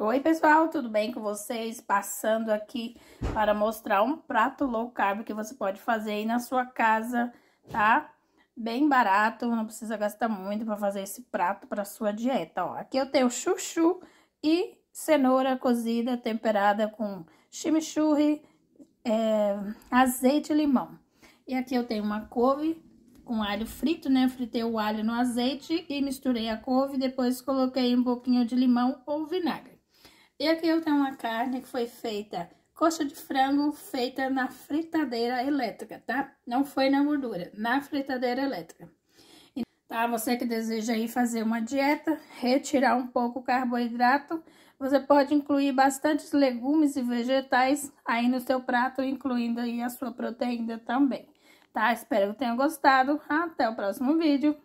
Oi pessoal, tudo bem com vocês? Passando aqui para mostrar um prato low carb que você pode fazer aí na sua casa, tá? Bem barato, não precisa gastar muito para fazer esse prato para sua dieta, ó. Aqui eu tenho chuchu e cenoura cozida temperada com chimichurri, é, azeite e limão. E aqui eu tenho uma couve com alho frito, né? Fritei o alho no azeite e misturei a couve, depois coloquei um pouquinho de limão ou vinagre. E aqui eu tenho uma carne que foi feita, coxa de frango feita na fritadeira elétrica, tá? Não foi na gordura, na fritadeira elétrica. Tá, você que deseja aí fazer uma dieta, retirar um pouco o carboidrato, você pode incluir bastantes legumes e vegetais aí no seu prato, incluindo aí a sua proteína também. Tá? Espero que tenham gostado. Até o próximo vídeo.